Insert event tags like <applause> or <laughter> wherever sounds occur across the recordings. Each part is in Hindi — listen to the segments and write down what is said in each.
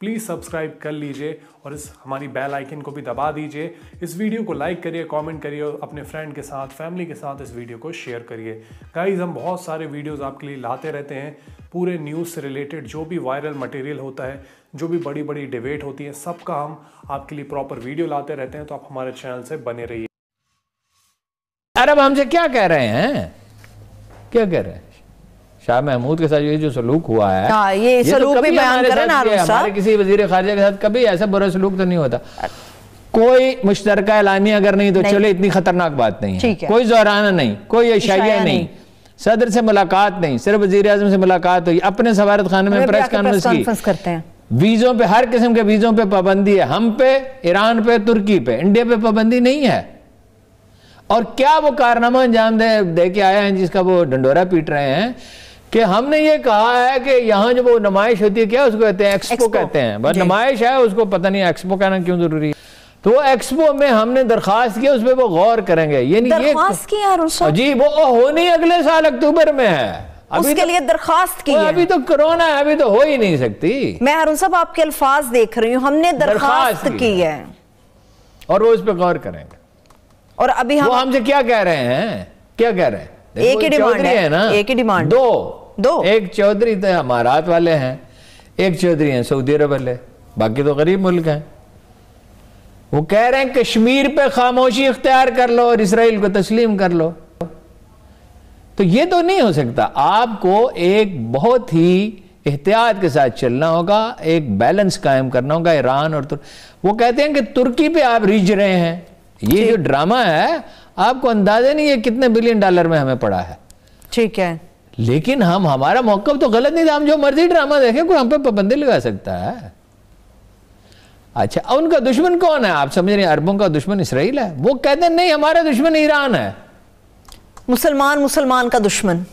प्लीज़ सब्सक्राइब कर लीजिए और इस हमारी बेल आइकन को भी दबा दीजिए इस वीडियो को लाइक करिए कमेंट करिए और अपने फ्रेंड के साथ फैमिली के साथ इस वीडियो को शेयर करिए गाइज हम बहुत सारे वीडियोज़ आपके लिए लाते रहते हैं पूरे न्यूज़ से रिलेटेड जो भी वायरल मटेरियल होता है जो भी बड़ी बड़ी डिबेट होती है सबका हम आपके लिए प्रॉपर वीडियो लाते रहते हैं तो आप हमारे चैनल से बने रहिए अरे हमसे क्या कह रहे हैं क्या कह रहे हैं शाह महमूद के साथ ये जो सलूक हुआ है आ, हाँ, ये, ये तो सलूक तो भी बयान कर हमारे किसी वजीर खारजा के साथ कभी ऐसा बुरा सलूक तो नहीं होता कोई मुश्तर एलामी अगर नहीं तो नहीं। चले इतनी खतरनाक बात नहीं है, है। कोई जोराना नहीं कोई एशाइया नहीं सदर से मुलाकात नहीं सिर्फ वजीर अजम से मुलाकात हुई अपने सवारत खाने में प्रेस कॉन्फ्रेंस की वीजों पे हर किस्म के वीजों पे पाबंदी है हम पे ईरान पे तुर्की पे इंडिया पे पाबंदी नहीं है और क्या वो कारनामा अंजाम दे के आया है जिसका वो डंडोरा पीट रहे हैं कि हमने ये कहा है कि यहाँ जो वो नुमाइश होती है क्या उसको कहते हैं एक्सपो, एक्सपो कहते हैं बस नुमाइश है उसको पता नहीं एक्सपो कहना क्यों जरूरी है तो वो एक्सपो में हमने दरखास्त की उस पर वो गौर करेंगे ये नहीं ये जी वो होनी अगले साल अक्टूबर में है अभी उसके तो, लिए दरखास्त की है। अभी तो कोरोना है अभी तो हो ही नहीं सकती मैं हरुण साहब आपके अल्फाज देख रही हूँ हमने दरखास्त, की है और वो उस पर गौर करेंगे और अभी हम हमसे क्या कह रहे हैं क्या कह रहे हैं एक ही डिमांड है ना एक ही डिमांड दो दो एक चौधरी तो अमारात वाले हैं एक चौधरी हैं सऊदी अरब वाले बाकी तो गरीब मुल्क हैं वो कह रहे हैं कश्मीर पे खामोशी इख्तियार कर लो और इसराइल को तस्लीम कर लो तो ये तो नहीं हो सकता आपको एक बहुत ही एहतियात के साथ चलना होगा एक बैलेंस कायम करना होगा ईरान और तुर... वो कहते हैं कि तुर्की पे आप रिझ रहे हैं ये जो ड्रामा है आपको अंदाजा नहीं है कितने बिलियन डॉलर में हमें पड़ा है ठीक है लेकिन हम हमारा मौका तो गलत नहीं था हम जो मर्जी ड्रामा देखें कोई हम पे पाबंदी लगा सकता है अच्छा उनका दुश्मन कौन है आप समझ रहे हैं अरबों का दुश्मन इसराइल है वो कहते नहीं हमारा दुश्मन ईरान है मुसलमान मुसलमान का दुश्मन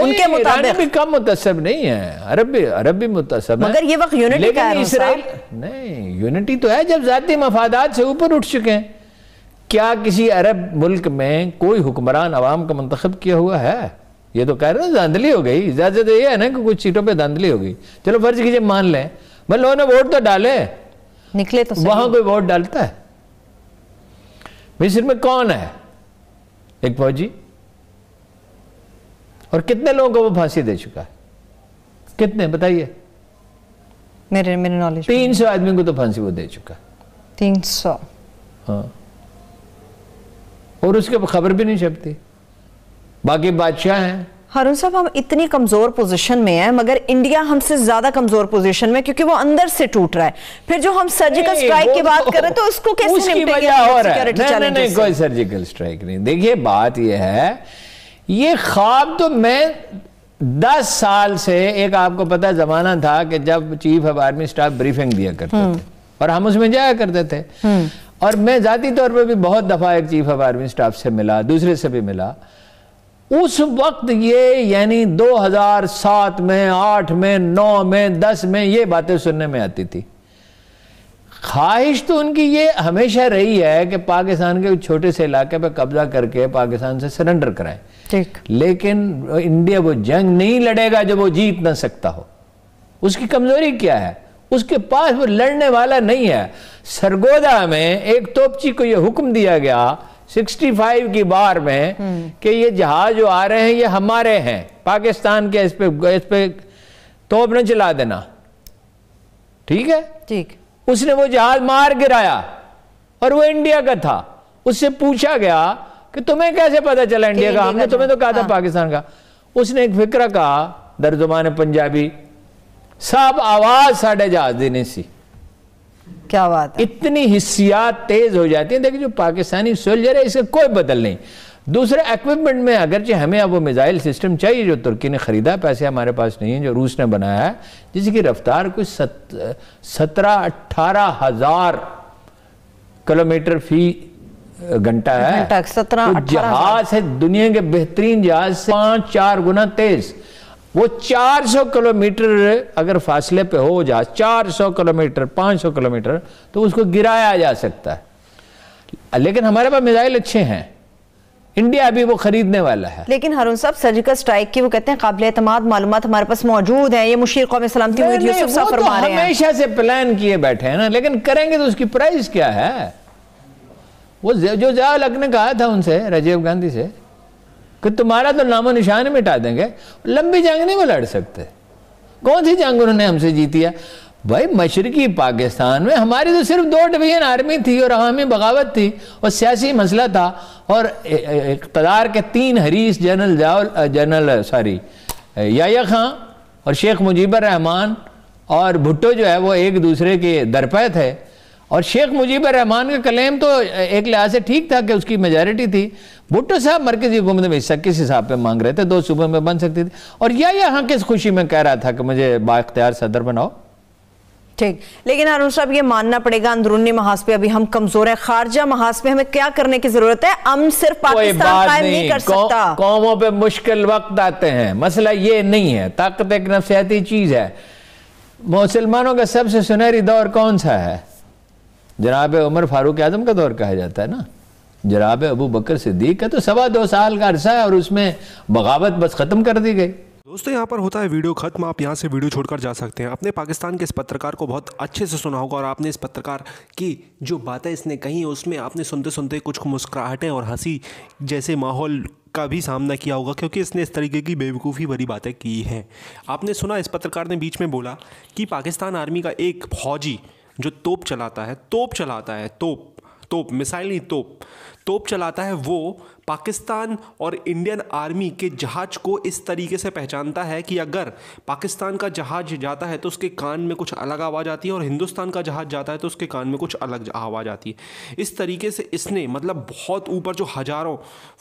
उनके मुताबिक भी कम मुतसब नहीं है अरब भी अरब भी मुतसब मगर ये वक्त यूनिटी का है इसराइल नहीं यूनिटी तो है जब जाती मफादात से ऊपर उठ चुके हैं क्या किसी अरब मुल्क में कोई हुक्मरान आवाम का मंतखब किया हुआ है ये तो कह रहे हो धांधली हो गई ज्यादा तो ये है ना कि कुछ सीटों पे धांधली हो गई चलो फर्ज कीजिए मान लें भाई मतलब लोगों ने वोट तो डाले निकले तो वहां कोई वोट डालता है मिस्र में कौन है एक फौजी और कितने लोगों को वो फांसी दे चुका है कितने बताइए मेरे मेरे नॉलेज तीन सौ आदमी को तो फांसी वो दे चुका तीन सौ हाँ और उसके खबर भी नहीं छपती बाकी बादशाह हैं हरुण साहब हम इतनी कमज़ोर पोजीशन में हैं मगर इंडिया हमसे ज़्यादा कमज़ोर पोजीशन में क्योंकि वो अंदर से टूट रहा है फिर जो हम सर्जिकल स्ट्राइक की बात तो करें तो उसको कैसे नहीं, नहीं, नहीं कोई सर्जिकल स्ट्राइक नहीं देखिए बात यह है ये ख्वाब तो मैं दस साल से एक आपको पता जमाना था कि जब chief of army staff briefing दिया करते हम्म। थे और हम उसमें जाया करते थे हम्म। और मैं ज़ाती तौर पर भी बहुत दफ़ा एक चीफ ऑफ आर्मी स्टाफ से मिला दूसरे से भी मिला उस वक्त ये यानी 2007 में 8 में 9 में 10 में ये बातें सुनने में आती थी ख्वाहिश तो उनकी ये हमेशा रही है कि पाकिस्तान के छोटे से इलाके पर कब्जा करके पाकिस्तान से सरेंडर कराए लेकिन इंडिया वो जंग नहीं लड़ेगा जब वो जीत ना सकता हो उसकी कमजोरी क्या है उसके पास वो लड़ने वाला नहीं है सरगोदा में एक तोपची को ये हुक्म दिया गया 65 की बार में कि ये जहाज जो आ रहे हैं ये हमारे हैं पाकिस्तान के इस पे इस पे तोप न चला देना ठीक है ठीक उसने वो जहाज मार गिराया और वो इंडिया का था उससे पूछा गया कि तुम्हें कैसे पता चला इंडिया का हमने तुम्हें तो कहा था हाँ। पाकिस्तान का उसने एक फिक्र कहा दर्जुमान पंजाबी साहब आवाज साढ़े जहाज देने सी क्या बात है इतनी हिस्सियात तेज हो जाती है देखिए जो पाकिस्तानी सोल्जर है इसका कोई बदल नहीं दूसरे इक्विपमेंट में अगर अगरचे हमें अब वो मिज़ाइल सिस्टम चाहिए जो तुर्की ने ख़रीदा पैसे हमारे पास नहीं है जो रूस ने बनाया है जिसकी रफ्तार कुछ सत्रह अट्ठारह हज़ार किलोमीटर फी घंटा है तो जहाज है दुनिया के बेहतरीन जहाज से पांच चार गुना तेज़ वो 400 किलोमीटर अगर फासले पे हो जा 400 किलोमीटर 500 किलोमीटर तो उसको गिराया जा सकता है लेकिन हमारे पास मिजाइल अच्छे हैं इंडिया अभी वो खरीदने वाला है लेकिन हरुण साहब सर्जिकल स्ट्राइक की वो कहते हैं काबिल एतमाद मालूम हमारे पास मौजूद है ये मुशीर कौम सलामती यूसुफ साहब तो फरमा रहे हैं हमेशा से प्लान किए बैठे हैं ना लेकिन करेंगे तो उसकी प्राइस क्या है वो जो जया लगने कहा था उनसे राजीव गांधी से कि तुम्हारा तो नामो निशान मिटा देंगे लंबी जंग नहीं वो लड़ सकते कौन सी जंग उन्होंने हमसे जीती है भाई मशरकी पाकिस्तान में हमारी तो सिर्फ दो डिवीजन आर्मी थी और अवामी बगावत थी और सियासी मसला था और इकतदार के तीन हरीस जनरल जावल जनरल सॉरी याया खां और शेख मुजीबर रहमान और भुट्टो जो है वो एक दूसरे के दरपय थे और शेख मुजीब रहमान का कलेम तो एक लिहाज से ठीक था कि उसकी मेजॉरिटी थी भुट्टो साहब मरकजी हुकूमत में हिस्सा किस हिसाब पे मांग रहे थे दो सूबे में बन सकती थी और या यहाँ किस खुशी में कह रहा था कि मुझे बाख्तियार सदर बनाओ ठीक लेकिन अरुण साहब ये मानना पड़ेगा अंदरूनी महाज पे अभी हम कमजोर हैं खारजा महाज पे हमें क्या करने की जरूरत है अमन सिर्फ पाकिस्तान कायम नहीं, नहीं कर कौ, सकता कौमों पे मुश्किल वक्त आते हैं मसला ये नहीं है ताकत एक नफसियाती चीज है मुसलमानों का सबसे सुनहरी दौर कौन सा है जनाब उमर फारूक आजम का दौर कहा जाता है ना जनाब अबू बकर सिद्दीक का तो सवा दो साल का अरसा है और उसमें बगावत बस ख़त्म कर दी गई दोस्तों यहाँ पर होता है वीडियो खत्म आप यहाँ से वीडियो छोड़कर जा सकते हैं अपने पाकिस्तान के इस पत्रकार को बहुत अच्छे से सुना होगा और आपने इस पत्रकार की जो बातें इसने कही उसमें आपने सुनते सुनते कुछ मुस्कुराहटें और हंसी जैसे माहौल का भी सामना किया होगा क्योंकि इसने इस तरीके की बेवकूफ़ी भरी बातें की हैं आपने सुना इस पत्रकार ने बीच में बोला कि पाकिस्तान आर्मी का एक फौजी जो तोप चलाता है तोप चलाता है तोप तोप मिसाइल नहीं तोप तोप चलाता है वो पाकिस्तान और इंडियन आर्मी के जहाज को इस तरीके से पहचानता है कि अगर पाकिस्तान का जहाज जाता है तो उसके कान में कुछ अलग आवाज़ आती है और हिंदुस्तान का जहाज जाता है तो उसके कान में कुछ अलग आवाज़ आती है इस तरीके से इसने मतलब बहुत ऊपर जो हज़ारों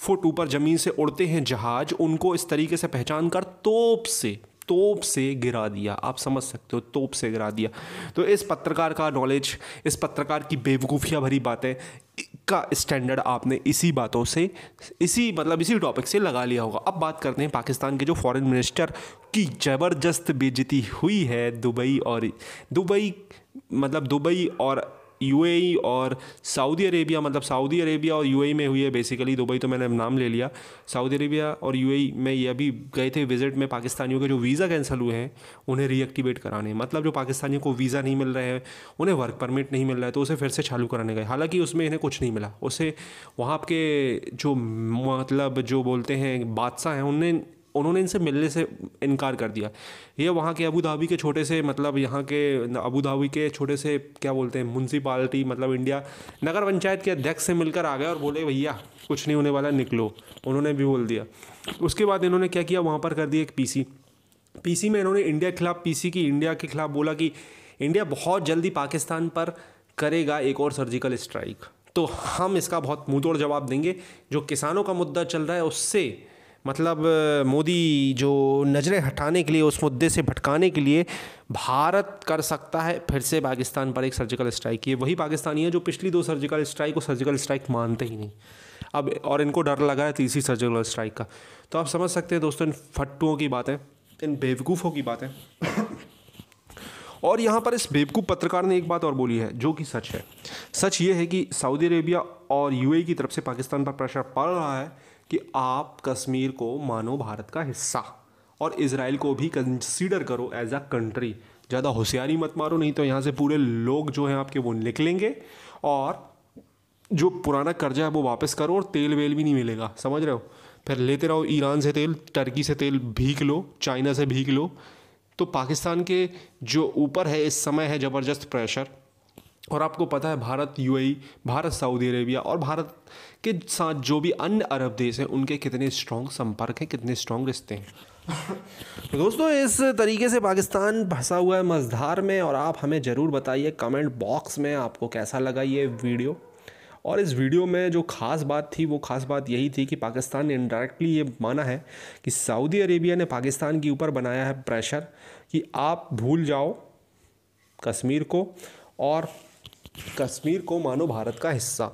फुट ऊपर ज़मीन से उड़ते हैं जहाज उनको इस तरीके से पहचान कर तोप से तोप से गिरा दिया आप समझ सकते हो तोप से गिरा दिया तो इस पत्रकार का नॉलेज इस पत्रकार की बेवकूफ़िया भरी बातें का स्टैंडर्ड आपने इसी बातों से इसी मतलब इसी टॉपिक से लगा लिया होगा अब बात करते हैं पाकिस्तान के जो फॉरेन मिनिस्टर की ज़बरदस्त बेजती हुई है दुबई और दुबई मतलब दुबई और यूएई और सऊदी अरेबिया मतलब सऊदी अरेबिया और यूएई में हुई है बेसिकली दुबई तो मैंने नाम ले लिया सऊदी अरेबिया और यूएई में ये अभी गए थे विजिट में पाकिस्तानियों के जो वीज़ा कैंसिल हुए हैं उन्हें रीएक्टिवेट कराने मतलब जो पाकिस्तानियों को वीज़ा नहीं मिल रहे हैं उन्हें वर्क परमिट नहीं मिल रहा है तो उसे फिर से चालू कराने गए हालाँकि उसमें इन्हें कुछ नहीं मिला उसे वहाँ के जो मतलब जो बोलते हैं बादशाह हैं उन्हें उन्होंने इनसे मिलने से इनकार कर दिया ये वहाँ के अबू धाबी के छोटे से मतलब यहाँ के अबू धाबी के छोटे से क्या बोलते हैं म्यूनसिपाली मतलब इंडिया नगर पंचायत के अध्यक्ष से मिलकर आ गए और बोले भैया कुछ नहीं होने वाला निकलो उन्होंने भी बोल दिया उसके बाद इन्होंने क्या किया वहाँ पर कर दिया एक पी पीसी में इन्होंने इंडिया के खिलाफ पीसी की इंडिया के खिलाफ बोला कि इंडिया बहुत जल्दी पाकिस्तान पर करेगा एक और सर्जिकल स्ट्राइक तो हम इसका बहुत मुंह तोड़ जवाब देंगे जो किसानों का मुद्दा चल रहा है उससे मतलब मोदी जो नज़रें हटाने के लिए उस मुद्दे से भटकाने के लिए भारत कर सकता है फिर से पाकिस्तान पर एक सर्जिकल स्ट्राइक ये वही पाकिस्तानी है जो पिछली दो सर्जिकल स्ट्राइक को सर्जिकल स्ट्राइक मानते ही नहीं अब और इनको डर लगा है तीसरी सर्जिकल स्ट्राइक का तो आप समझ सकते हैं दोस्तों इन फट्टुओं की बातें इन बेवकूफ़ों की बातें और यहाँ पर इस बेवकूफ़ पत्रकार ने एक बात और बोली है जो कि सच है सच ये है कि सऊदी अरेबिया और यूएई की तरफ से पाकिस्तान पर प्रेशर पड़ रहा है कि आप कश्मीर को मानो भारत का हिस्सा और इसराइल को भी कंसीडर करो एज अ कंट्री ज़्यादा होशियारी मत मारो नहीं तो यहाँ से पूरे लोग जो हैं आपके वो निकलेंगे और जो पुराना कर्जा है वो वापस करो और तेल वेल भी नहीं मिलेगा समझ रहे हो फिर लेते रहो ईरान से तेल टर्की से तेल भीग लो चाइना से भीग लो तो पाकिस्तान के जो ऊपर है इस समय है ज़बरदस्त प्रेशर और आपको पता है Bharat UAE Bharat Saudi Arabia और भारत के साथ जो भी अन्य अरब देश हैं उनके कितने स्ट्रॉन्ग संपर्क हैं कितने स्ट्रॉन्ग रिश्ते हैं तो <laughs> दोस्तों इस तरीके से पाकिस्तान फंसा हुआ है मझधार में और आप हमें ज़रूर बताइए कमेंट बॉक्स में आपको कैसा लगा ये वीडियो और इस वीडियो में जो ख़ास बात थी वो ख़ास बात यही थी कि पाकिस्तान ने इनडायरेक्टली ये माना है कि सऊदी अरेबिया ने पाकिस्तान के ऊपर बनाया है प्रेशर कि आप भूल जाओ कश्मीर को और कश्मीर को मानो भारत का हिस्सा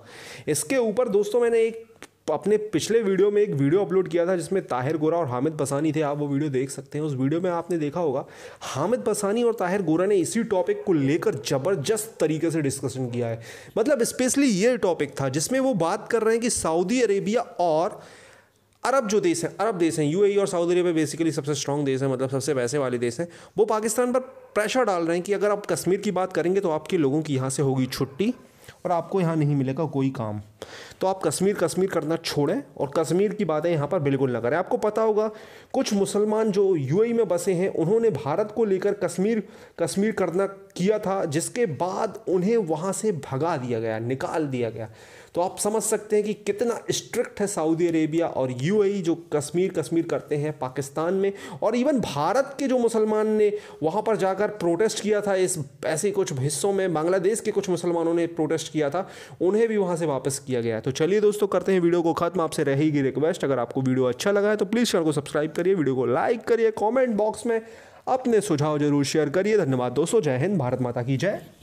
इसके ऊपर दोस्तों मैंने एक अपने पिछले वीडियो में एक वीडियो अपलोड किया था जिसमें ताहिर गोरा और हामिद बसानी थे आप वो वीडियो देख सकते हैं उस वीडियो में आपने देखा होगा हामिद बसानी और ताहिर गोरा ने इसी टॉपिक को लेकर ज़बरदस्त तरीके से डिस्कशन किया है मतलब स्पेशली ये टॉपिक था जिसमें वो बात कर रहे हैं कि सऊदी अरेबिया और अरब जो देश हैं अरब देश हैं यूएई e और सऊदी अरब बेसिकली सबसे स्ट्रॉन्ग देश है मतलब सबसे वैसे वाले देश हैं वो पाकिस्तान पर प्रेशर डाल रहे हैं कि अगर आप कश्मीर की बात करेंगे तो आपके लोगों की यहाँ से होगी छुट्टी और आपको यहाँ नहीं मिलेगा कोई काम तो आप कश्मीर कश्मीर करना छोड़ें और कश्मीर की बातें यहाँ पर बिल्कुल ना करें आपको पता होगा कुछ मुसलमान जो यू में बसे हैं उन्होंने भारत को लेकर कश्मीर कश्मीर करना किया था जिसके बाद उन्हें वहाँ से भगा दिया गया निकाल दिया गया तो आप समझ सकते हैं कि कितना स्ट्रिक्ट है सऊदी अरेबिया और यूएई जो कश्मीर कश्मीर करते हैं पाकिस्तान में और इवन भारत के जो मुसलमान ने वहाँ पर जाकर प्रोटेस्ट किया था इस ऐसे कुछ हिस्सों में बांग्लादेश के कुछ मुसलमानों ने प्रोटेस्ट किया था उन्हें भी वहाँ से वापस किया गया है तो चलिए दोस्तों करते हैं वीडियो को खत्म आपसे रहेगी रिक्वेस्ट अगर आपको वीडियो अच्छा लगा है तो प्लीज़ चैनल को सब्सक्राइब करिए वीडियो को लाइक करिए कॉमेंट बॉक्स में अपने सुझाव जरूर शेयर करिए धन्यवाद दोस्तों जय हिंद भारत माता की जय